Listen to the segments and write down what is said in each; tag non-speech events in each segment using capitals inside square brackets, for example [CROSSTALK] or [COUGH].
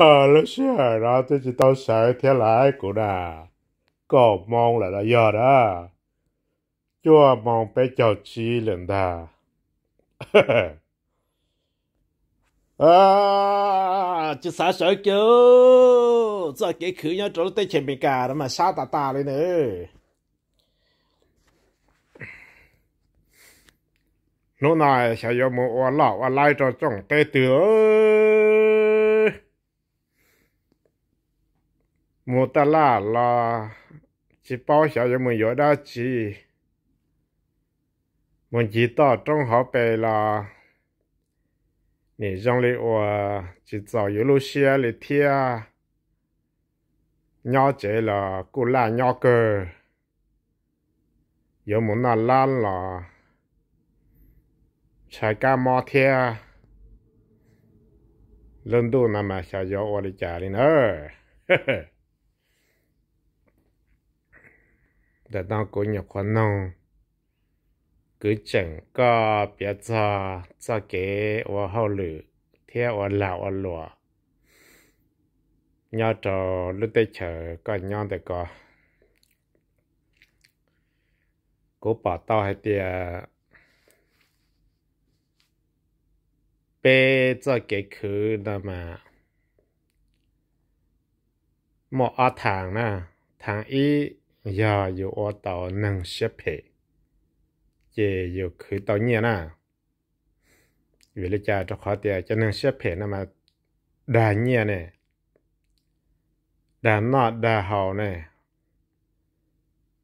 Ờ, lỡ xưa đó tôi chỉ tao sợ thế lại của đà có mong là đã giờ đó chưa mong bé chào chi lần đà [LAUGHS] à chứ sao sợ chứ giờ cái khứ nhau chỗ tới trên bên cả đó mà sao tà tà lên nữa nó này sẽ có một lão lại cho trong tay tựa 莫得啦啦，几报小油没有到起，门几到中好白啦。你让了我几早一路下来，鸟姐了过烂鸟哥，油门那烂了，才干么天？人都那么想要我的家里呢，嘿嘿。đã đang cố nhiều khả năng cứ chẳng có biết cho cho kế và hậu lử theo và lão và lụa nhau trò lúc tới chờ có nhau để có cố bỏ tao hay tiền bé cho kế khứ đó mà một ở thằng nè thằng ý giờ dù ô tàu nâng xếp hệ chế dù khử tàu nhiên à vì lý cha cho khó tiền cho nâng xếp hệ nó mà đà nhiên nè đà nọ đà hậu nè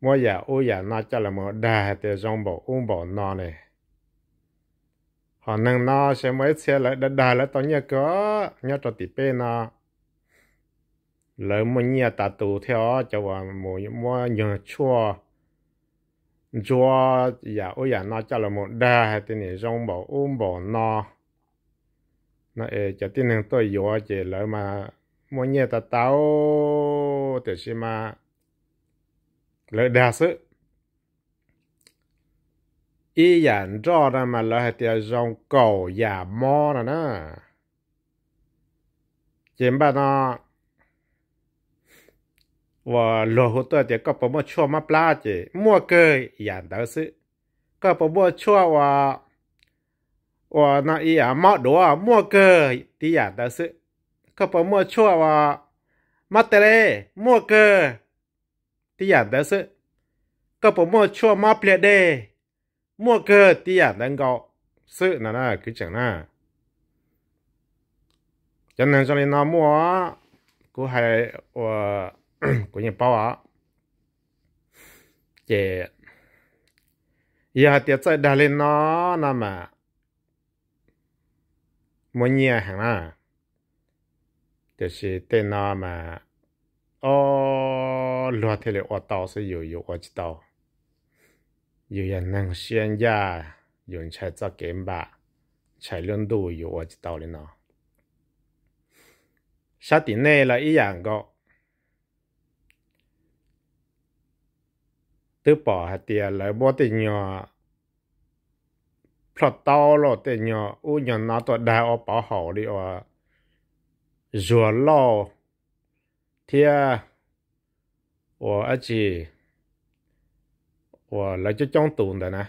mua giả ô giả nọ cho là một đà tiền rong bộ ôm bộ nọ nè họ nâng nọ sẽ mới xe lại đà lại tàu nhiên có nhớ cho tỷ pê nọ lỡ mà nhà ta tù theo cho và một mua nhờ chua chua giả ôi giả nó cho là một đa hay tên này rong bỏ ôm bỏ no nó ê cho tên này tôi yếu chỉ lỡ mà mua nhà ta tao thì xí mà lỡ đa sự ý giả cho ra mà lỡ hay tiền rong cầu giả mò là nó chỉ bà nó 我落后多点，个不么吃么不拉的，莫个养到是，个不么吃我我那一样没多啊，莫个的养到是，个不么吃我没得嘞，莫个的养到是，个不么吃没别的，莫个的养能够是哪哪去讲呢？人能说你那么，我还我。[CLEARS THROAT] của nhà bao á chế giờ tiết chạy đà lên nó nà mà mỗi nhà hàng à thì là tên nó mà ô lo thì là ô tàu sẽ yêu yêu ô chỉ tàu yêu năng xuyên gia dùng chạy cho kiếm bạc chạy luôn đủ yêu ô chỉ tàu lên nó sao tiền này là ý dạng gọi tự bỏ hạt tiền lại bỏ tiền nhỏ phật tao lo tiền nhỏ u nhỏ nó tôi đã ở bảo hộ đi ở rửa lo thì ở chỉ ở lại cho trong tù đó nè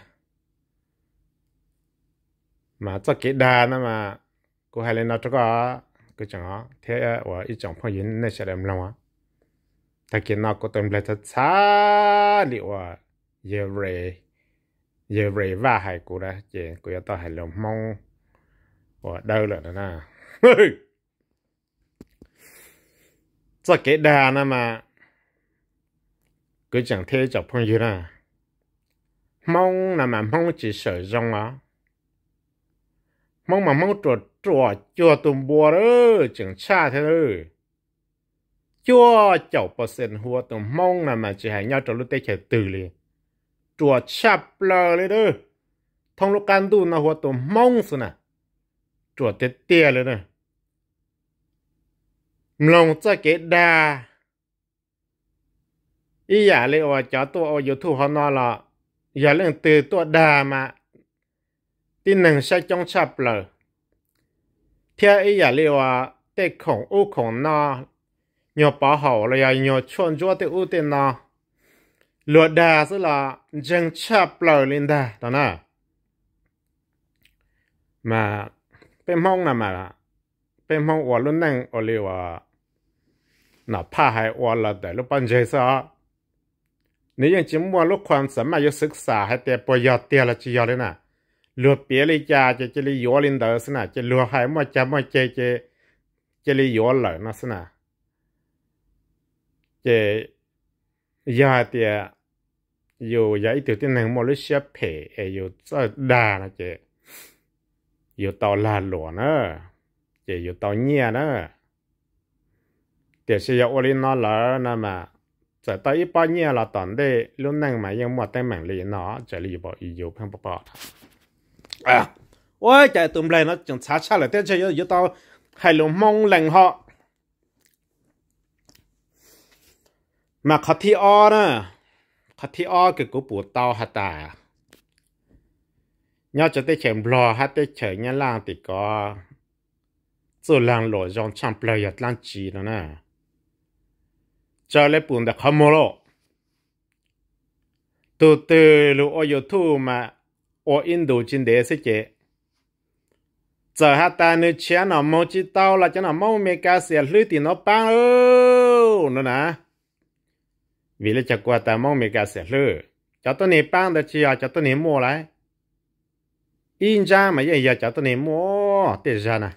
mà cho cái đa nữa mà cô hai lên nó cho có cái chẳng ó thế ở ít chẳng phải yến này sẽ làm lòng á ta kia nó có tôm lại thật xa liệu à giờ về giờ về và hải cụ đã chị cụ đã tao hải lòng mong và đâu là đó nè cho cái đà nè mà cứ chẳng thế cho phong như nè mong là mà mong chỉ sợ rong á mong mà mong trượt trượt cho tùm bùa đó chẳng xa thế đó chúa chậu bờ sen hua tụ mong là mà chỉ hãy nhau trong lúc tê chạy từ liền chùa chạp lờ lên đó thông lúc can tu nó hua tu mong xí nè chùa tê tê lên đó lòng cho cái đà ý giả lệ ở chó tu ở yếu thu họ nó là giả lên từ tôi đà mà tin nâng sẽ trong chạp lờ theo ý giả lệ ở tê khổng ô khổng nó เนี่ยป่าเขาเลยเนี่ยชวนจวดเตอดเตินนะลวดแดงสิละจังชาปล่ยลินเดะตอนนั้นมาเป็นห้องนั่นมาเป็นห้องวัวลุนนั่งอุลีว่าหน้าผาให้วัวละเดะลูกปั้นเจสาในยังจิ้มวัวลูกความสมัยยุศึกษาให้แต่ปอยเตี้ยละจี้ยเลยนะลวดเปลี่ยนใจจะจะลีย้ลินเดอร์สินะจะลวดหายมั่วจะมา่วเจเจจะลียลอนเลยนะสินะ chế giờ thì dù giải từ tên này e mà lúc xếp phê đà là chế tàu là lúa nữa chế dù tàu nhẹ thì sẽ dụ lên là nó mà giờ tới ít bao nhiêu là tận đây lúc này mà ยัง mà tên mình liền nó chỉ là bỏ dù không bỏ bỏ à ôi chạy tụm lên nó chẳng xa xa là tên chơi dù tàu hay là mong lành họ mà khát thi o nè khát thi o cái của bù tao hạt cho tới chèm lò hạt tới chè nhá lang thì có chỗ lang dòng chẳng bờ yết lang chỉ nữa nè cho lấy bùn đã không mua từ từ lũ ô yêu thu mà ô in đủ trên đế sẽ chế giờ hát ta chia nó mô chi tao là cho nó mô mê ca xe à lưu thì nó băng ơ nữa nè vì là chắc qua ta mong mình cả sẽ lừa cho tôi này bán được chi à cho tôi này mua lại in ra mà yên giờ cho tôi này mua tiền ra nè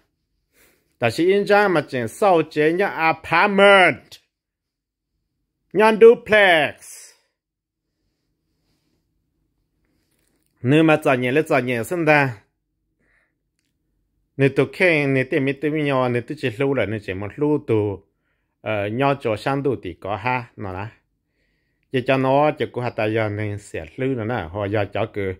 ta chỉ in ra mà chỉ sau chế nhà apartment nhà duplex nếu mà cho nhẹ là cho nhẹ xong ta nếu tôi khen nếu tôi mới tôi mới nhau nếu tôi chỉ lưu là nếu chỉ một lưu tôi ờ nhau cho sang đủ thì có ha nó là chỉ cho nó chỉ có hạt tài giờ này sẽ lư nữa nè họ giờ cho cứ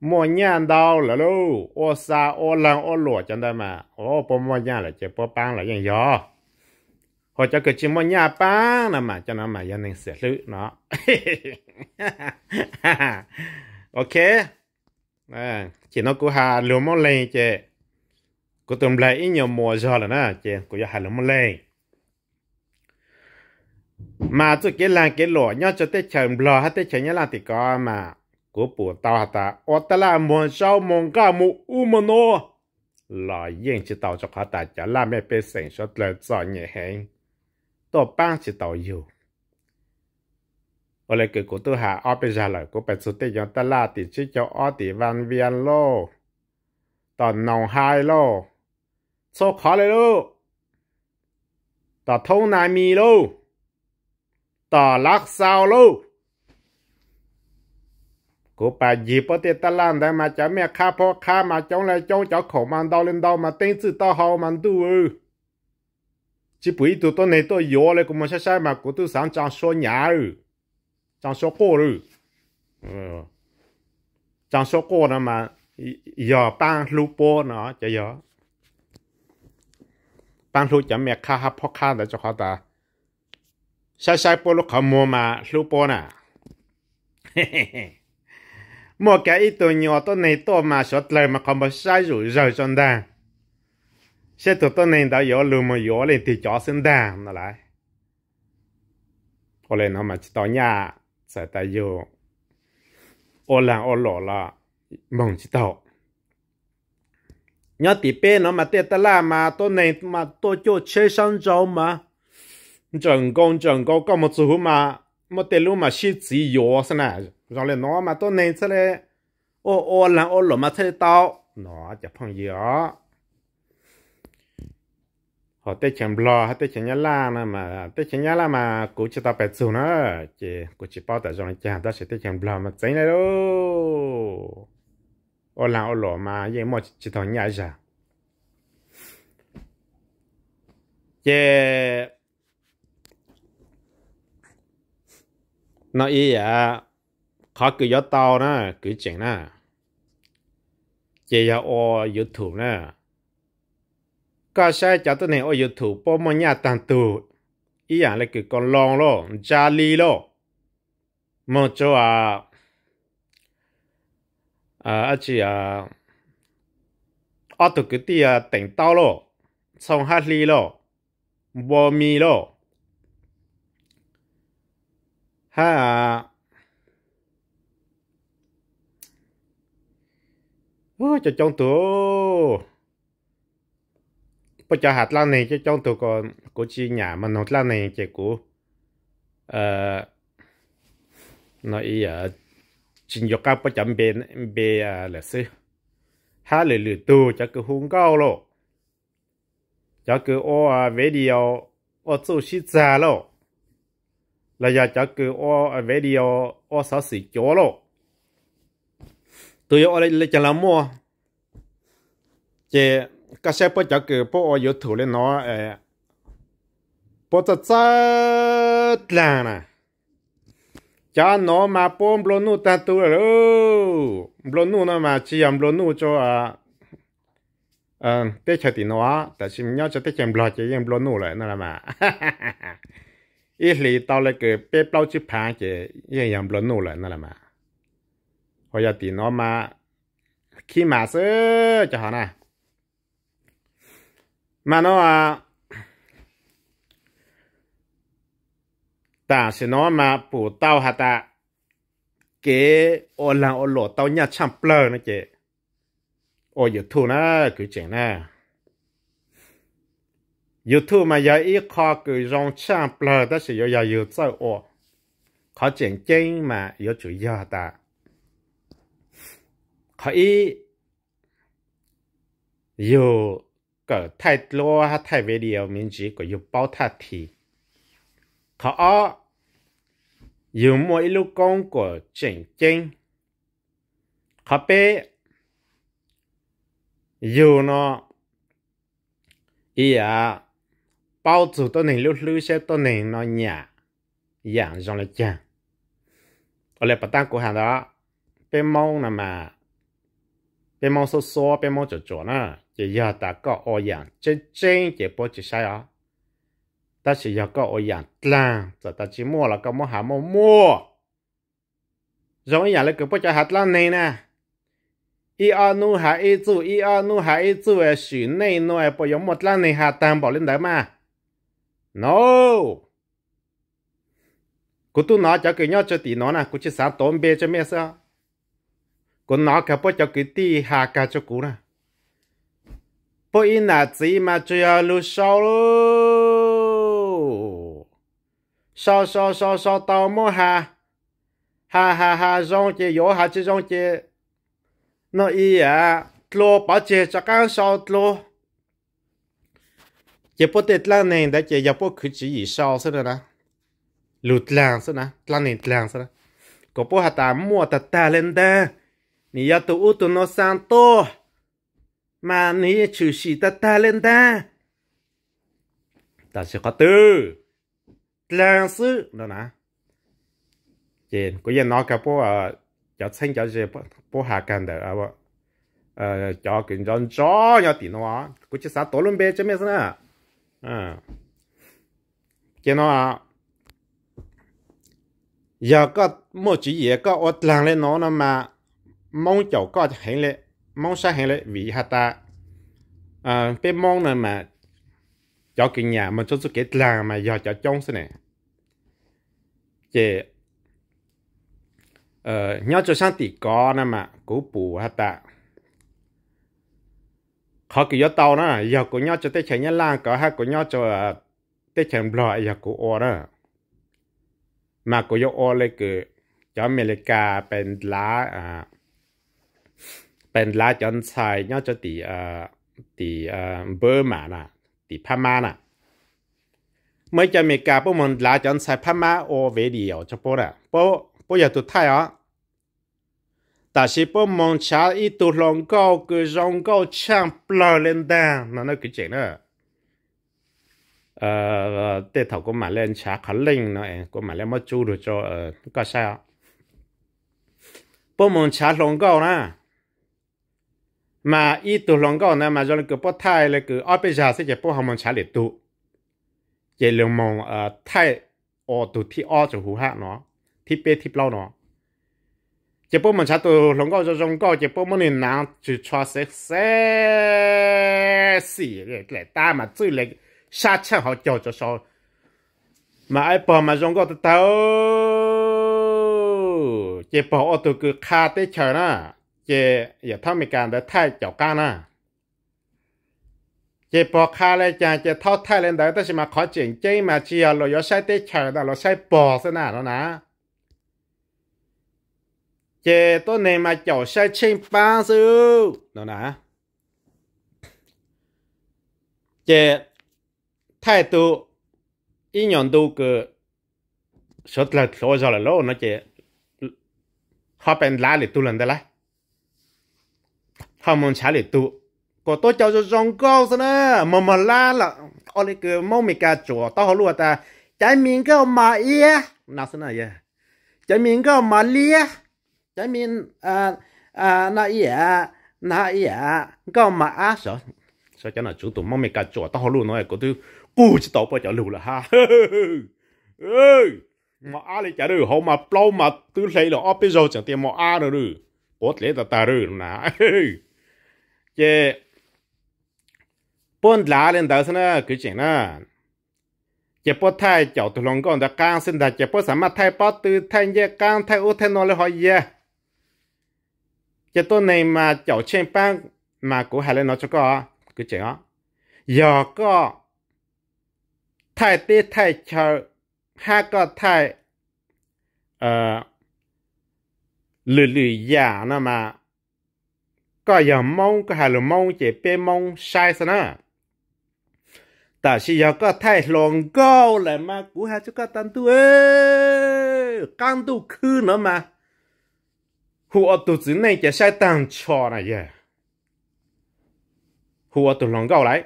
mua nhà đau là lu ô xa ô lăng ô lụa cho nên mà ô bố mua nhà là chỉ bố băng là gì gió họ cho cứ chỉ mua nhà băng là mà cho nó mà giờ này sẽ lư nó [LAUGHS] ok à, chỉ nó cô hà lưu mông lên chứ, cô tụm lấy nhiều mùa giờ là nè chị cô giờ hà lưu mông lên mà tụi cái làng cái lỗ nhau cho tới chèn lò hay tới chèn nhau làng thì có mà cố bù tàu hả ta ở ta là muốn sao muốn cả mu u mà nó là yên chỉ tàu cho họ ta cho là mẹ bé sinh cho lời cho nhẹ hẹn tổ bang chỉ tàu yêu ở lại cái cố tôi hạ ở bây giờ lại của bạn số tiền cho ta là thì chỉ cho ở thì văn viên lô tao nông hai lô số khó lên lô tao thâu nai mì lô tỏ lắc sao lu cô bà gì bớt tiền ta làm đây mà chả mẹ khá po khá mà chống lại chống chó khổ mà đau lên đau mà tên chữ tao hầu mà tu ư chỉ bùi tụ tôi này tôi yếu lại cũng mà sai sai mà cũng tôi sáng chẳng số nhà ư chẳng số cô ư chẳng ờ. số cô đó mà giờ ban lu po nó chả giờ ban lu chả mẹ khá po khá để cho họ ta [LAUGHS] sai sai po lúc họ mua mà lưu po nè mua cái ít tuổi nhỏ tôi này to mà sợ lời mà không bao sai rủi rời cho ta sẽ tụi tôi này đã yếu lưu mà yếu lên thì chó sinh ta nó lại có lên nó mà chỉ tao nhà sẽ ta yếu ô là ô lọ là mong chỉ tao nhớ tỷ bé nó mà tết ta la mà tôi này mà tôi cho chơi sang rau mà 整工整工搞么做嘛，么得路嘛是自由是呐，让来拿嘛到内侧嘞，哦哦然哦落嘛车到，拿只朋友，好得钱不咯，还得钱一拉呢嘛，得钱一拉嘛，估计到白走呢，这估计包的让人家都是得钱不咯嘛，真来喽，哦然哦落嘛也莫知道伢啥，这。nó ý à khó cứ gió tao nè cứ chuyện nè chỉ là ô youtube nè cả sai cho tôi này ô youtube bỏ mà nhà tàn tù ý à là cứ con long lo gia li lo mà cho à à chỉ à ở tụ cái tia à, tỉnh tao lo xong hát li lo bò mi lo ha wow cho trong tu, bây cho hạt lan này cho trong tu còn của chi nhà mà nó lan này chỉ của ờ nó ý ở chính dục các bây giờ bên bên à là sư ha lười lười tu cho cứ hung cao lo cho cái ô à, video ô chú sĩ già lo là giờ cháu cứ ô à, video, đi ô ô sáu sĩ chỗ lộ tôi ô đây lấy chả làm mua chế các xe bố chắc cứ bố ô yếu thủ lên nó ờ bố ta chết là nè cha nó mà bố bố nu ta tu rồi bố nu nó mà chỉ làm bố nu cho à ờ tết chả tiền nó à, tại nhớ cho tết chèm lo chỉ em bố nu lại nó là mà [LAUGHS] 一回到那个背包去盘去，也养不了弄了，那了嘛。我要电脑嘛，去马是就好了。嘛那啊，但是那嘛不到哈的，给我让我落到伢抢不了那个，我有土呢，够钱呢。YouTube 嘛有一個佢用唱 blur，但是又要有做哦，佢正經嘛有主要的，可以有個太多太 video 名字佢要包太題，可二有每一路講過正經，可別有呢，也。bao chủ tôi này lúc lúc tôi này nó nhả dạng dòng lại chàng ở lại bắt tăng của mông là mà bên mông số số bên mông chỗ chỗ nè giờ ta có ô chân chân chỉ bố chỉ sai ta chỉ giờ có ô dạng giờ ta chỉ mua là có mua hàng mua mua rồi nhà lại cứ bố cho hạt lang nè y a nu hà y zu y a nu hà y zu là là bố giống một bảo lên đấy mà no cô tu nó cho cái nhau cho tí nó nè cô chỉ sáng tóm bê cho mẹ sao cô nó cả bố cho cái tí hạ cả cho cô nè bố in là gì mà chỉ là lu sao lu sao sao sao sao tao mua hà hà hà hà rong chè yếu hà chỉ rong chè nó ý à lo bảo chè cho cái sao lo 也不得那年的，也也不可只以少是的呢，路烂是呢，那年烂是呢，可不还打磨的大人的，你要读乌读那三多，嘛你也就是的大人的，但是可得烂是那呢，也个也拿个不啊，要参加是不不下干的啊不。呃，叫跟着找要电话，估计啥多伦呗，这面是呢。à cho nó à giờ có một chỉ dễ có ở làng lên nó nó mà mong chỗ có hẹn lệ mong xa hẹn lệ vì hạt ta à bé mong này mà cháu cái nhà mà cho số cái làng mà giờ cho trông thế này chị ờ nhau cho sang tỷ có nè mà cố bù hạt ta họ cứ gió tàu nữa giờ của nhau cho tới chạy nhá lan có hai của nhau cho à, tới chạy bò giờ của ô đó mà của gió ô lấy cứ cho America bên lá à bên lá chọn xài nhau cho tỷ à tỷ à bơ mà nè tỷ pha ma nè mới cho America bố mình lá chọn xài pha ma ô về điều cho bố nè bố bố giờ tụt thay á à, ต่ชิปมองชาอีตัวองก็กูรองก็ช่างปลาเล่นดังนั่นก็เจ๋งนะเออเดี๋ยวก็มาเล่นชาขันล่งนะเองก็มาเล่นมาจูดูจ้เออก็ใช่ปมองชาลงก็นะมาอีตัวองก็นะมาจนกบปท้ายเลยก็อ้อไปชาเสีิจะปมองชาเลยตัวเจริญมองเอ่อทายอ้อตุที่อ้อจะหูฮะเนาะที่เป้ะที่เปล่าเนาะ chế bố mình sao tụ lòng có rong có chế bố mình là chỉ cho sẽ sẽ xì lại ta mà chơi lại xa chắc họ cho cho sao mà ai bỏ mà rong có tụ đâu, chế bỏ ở tụ cứ khá tới chờ na chế giờ thằng mình càng để thay chậu ca na chế bỏ khá lên chàng chế thao thay lên đấy ta chỉ mà khó chuyện chơi mà chỉ là lo yo sai tới chờ đó lo sai bỏ thế nào đó na chế tôi này mà chỗ xe chim ba sư nó nè chế thái tu, ý nhận đủ cơ sốt là số giờ là lỗ nó chế họ bên lá để tu lần đây lại họ muốn trả để tu có tôi cho cho rong câu sao nè mà mà lá là ở đây cứ mong mình cả chỗ tao luôn ta trái miếng cái mà ia nào sao này vậy trái miếng cái mà lia cái mình à à na ya na ya có mà á sợ sợ cho nó chủ tụ mong mình cả chỗ tao luôn nói có thứ cú chỉ tao bao giờ luôn là ha [LAUGHS] mà á lại chả được họ mà plau mà tư lấy là ốp bây giờ chẳng tiền mà á được được bố lấy ta ta được nà chứ bốn lá lên đó xem cái chuyện nè chế bó thai cháu tụ lòng con đã căng xin đã chế bó sẵn mà thai bó từ thai nhé căng thai út thai nó là hỏi dê giờ tôi này mà cháu trên bang mà cũng hay lên nói cho con cứ chuyện đó giờ có thay tê thay chờ hai có thay ờ lười lười giả nó mà có giờ mong có hay là mong chỉ bê mong sai sao nữa ta chỉ giờ có thay lòng câu là mà cũng hay cho các tăng tu ê căng tu khư nữa mà hu ở tổ chức này chả sai tăng cho này vậy hu ở tổ lòng gạo lại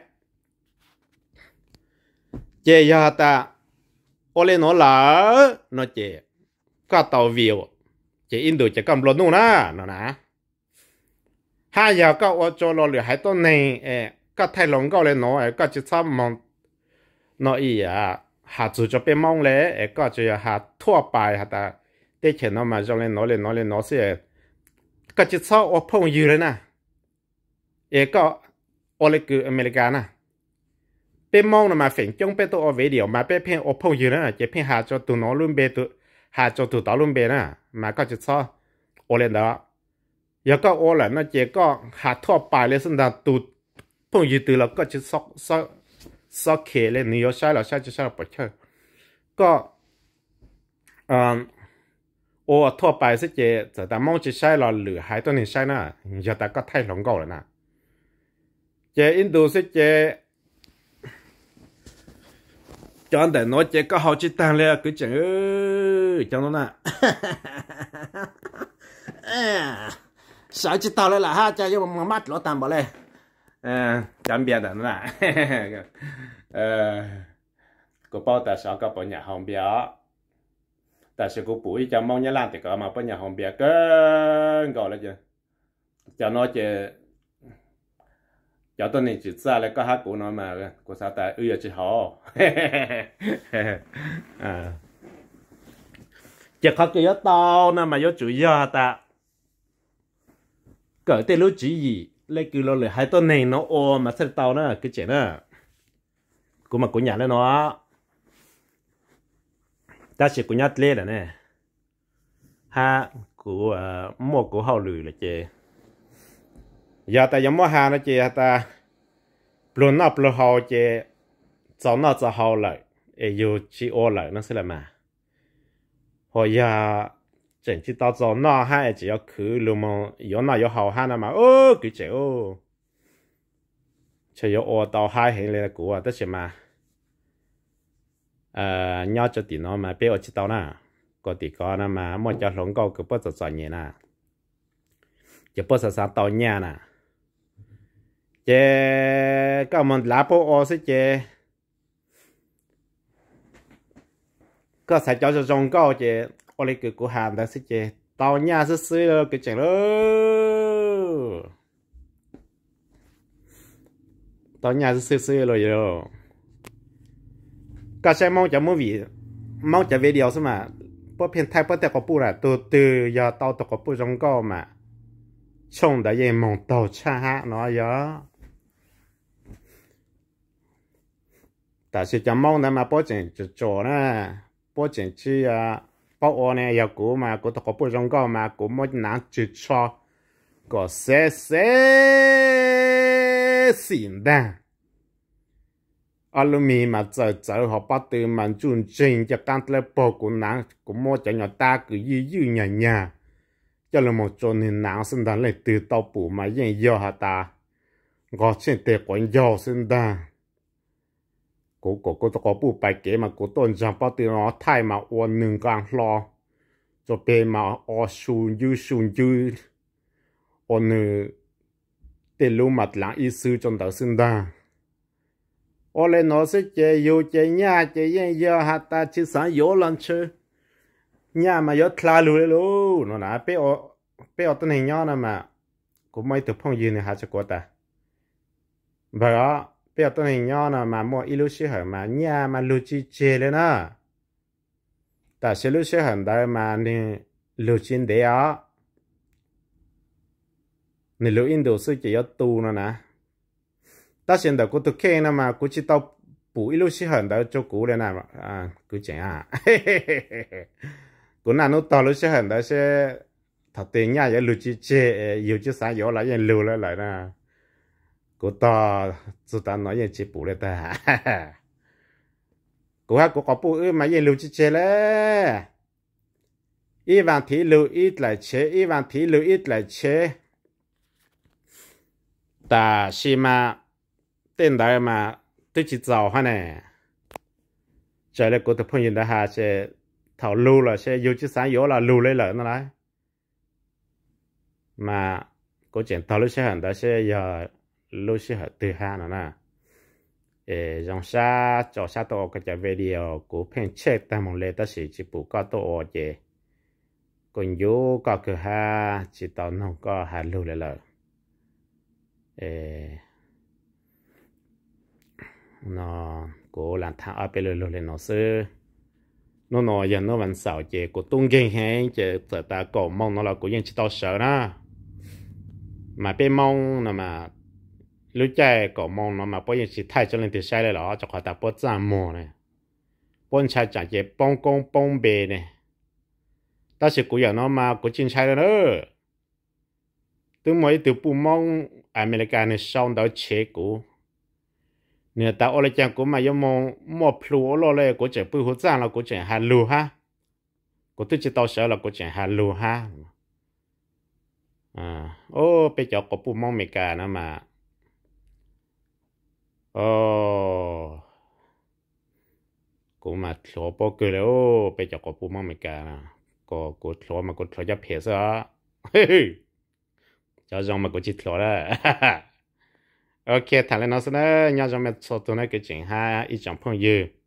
chè ya ta ô lên nó là nó chè cả tàu viêu chè in đồ chè cầm lột nu na nó nà ha giờ các ô cho lo lửa hai tuần này ê các thay lòng gạo lên nó ê các chỉ sao mong nó ý à hạ chủ cho bên mong lẽ ê các chỉ hạ thua bài hạ ta để cho nó mà cho lên nó lên nó lên nó sẽ ก็จะซ้อว่าพงอยู่เลยนะเอก็อเลกืออเมริกานะเป็นมองนะมาเฝงจงเป็นตัวเอาไว้เดียวมาเป็นเพียงอพงอยู่นะจะเพียงหาจอตัวน้องรุ่นเบตัวหาจอตัวต่อรุ่นเบนะมาก็จะซ้อโอเลนเดอแล้วก็โอแหละนะเจก็หาทั่วไปเลยสันดาตัวพงอยู่ตัวแล้วก็จะซ้อซ้อซ้อเคเลยนี่ยใช่หรอใช่จะใช่หรอปะเชก็อ่าโอ้ทั่วไปสิเจแต่แต่มองจะใช่หรอหรือหายตัวนี้ใช่นะอย่าแต่ก็ไทยหลงเก่าแล้วนะเจอินดูสิเจจอนแต่น้อยเจก็เขาจิตตังเลยก็เจอจังนั้นนะสาวจิตตังเลยล่ะฮะจะยังมามัดรถตามบ่เลยเออจำเบียดแต่นั่นนะเออก็ป้าแต่สาวก็ปัญญาของเบียร์ ta sẽ cố bụi cho mong nhá lan thì có mà bây nhà hồng biệt cơ gọi là chứ cho nó chứ cho tôi này chỉ ra là có hát của nó mà của sao ta ưa chỉ họ [LAUGHS] à chỉ có cái tao nè mà yếu chủ yếu ta cỡ tên lúc chỉ gì lấy cứ lo lời hai tôi này nó ô mà sao tao nó cứ chuyện đó cũng mà của nhà nó ta chỉ của nhát lê là nè ha của uh, mua của hậu lử là chè giờ ta giống mua hà nó chè ta luôn nọ luôn hậu chè cháu nọ cháu hậu lại ấy yêu chỉ ô lại nó sẽ là mà hồi giờ chỉnh chỉ tao cháu nọ ha chỉ có cứ luôn mà có nọ có hậu ha nè mà ô cứ chè ô chỉ yếu ô tao hai hình là cố của ta chỉ mà ờ nhau cho tiền nó mà bé ở chỉ tao na có tiền có na mà mỗi cho lồng câu cứ bớt sợ sợ nhẹ na chỉ bớt sợ sợ tàu nhẹ na chế các mình lá bố ô sẽ chế có sai cho cho trong câu chế ô lấy cứ cố hàm đó sẽ chế tàu nhẹ sẽ xui rồi cái chẳng rồi tàu nhẹ sẽ xui xui rồi rồi ก็ใช้มองจากมือวีมองจากวิดีโอสมาพวกเพียงไทยพวกแต่กบูละตัวตัวยาเตาตกบูจงก็มาชงได้ยังมองเตาชาฮะเนาะยอแต่สิจะมองนั้นมาป้อจริงจะโจนะป้อจริงที่อ่ะป้อเนี่ยอยากกูมากูตกบูจงก็มากูไม่นานจุดชอก็เซ่เซ่สิ่งดัง alumi mà giờ giờ họ bắt từ mà chun chinh cho căn lệ của nàng của mua cho nhỏ ta cứ dư dư nhà cho là một nên nàng sinh đàn lại từ tàu bù mà yên yêu hả ta ngõ trên tề quán yêu sinh đàn cô cô cô có bù bài kế mà cô tôn trọng bắt từ nó thay mà ôn nương càng lo cho bề mà ô sùn dư sùn dư ôn nương tề lưu mặt lãng ý sư trong đó sinh đàn ô lên nó sẽ chế yêu chế nhà chế yên giờ hạt ta chỉ sáng yếu lần chứ nhà mà yếu thla lù lù nó nà bé ô bé ô tên hình nhau nè mà cũng mấy tụi phong dư này hạt cho cô ta bởi đó bé ô tên hình nhau nè mà mua ilu sĩ hở mà nhà mà lù chi chế lên á ta sẽ lù sĩ hở đó mà nè lù để á nè lù in đồ sư chỉ yếu tu nó nè ta xem đầu cô tôi khen nè mà cô chỉ tao bù ít lúc xí hận đó cho cô lên mà, à cứ chả à [LAUGHS] cô nào nó to lúc xí hận đó sẽ thật tiền nhà giờ lưu chỉ chê yêu chứ sáng giờ lại giờ lưu lại lại nè cũng to chúng ta nói giờ chỉ bù lên ta cô ha cô có bù mà giờ lưu chỉ chê lẽ ít vàng thì lưu ít lại chế ít vàng thì lưu ít lại chế ta xí mà tên đó mà tôi chỉ giàu ha nè trời lại của tôi phong nhìn đã hà sẽ thảo lưu là sẽ yêu chứ sáng yếu là lưu lấy lợi nó đấy mà có chuyện thảo lưu sẽ hẳn đó sẽ giờ lưu sẽ hẳn từ hà nữa nè ê dòng xa cho xa tổ cái trả của phèn chết ta một lệ ta sẽ chỉ bù có tổ chế còn yếu có cửa hà chỉ tao không có hà lưu lấy lợi nó cố làm thả ở bên lề lề nó sư nó nói giờ nó vẫn sợ chị của tung gen hay chị sợ ta cổ mong nó là của dân chỉ tao sợ đó mà bên mong nó mà lúc chạy cổ mong nó mà bây giờ chỉ thay cho lên thì sai rồi đó cho khỏi ta bớt giảm mồ này bớt cha chẳng chị bông công bông bề này ta sẽ cố giờ nó mà cố chính sai rồi đó tôi mới từ bu mong America này sau đó chế của เนี่ยตาอะไรจังกูมายมองมอพลูอลเลยกูจะปืหัวจ้างแล้วกูจะฮันลูฮะกูตื้อจะต่อเสือแล้วกูจะฮันลูฮะอ่าโอ้ไปจอกกบูมองเมกานะมาโอ้กูมาโฉบกูเลยโอ้ไปจอกกบูมองเมกานะก็กูโฉมากูโฉจะเพสอะเฮ้ยจะจองมากูจิตโฉละ ok thằng lên nó sẽ nhớ trong mẹ số tụ này cái chuyện ha ít trong phong dư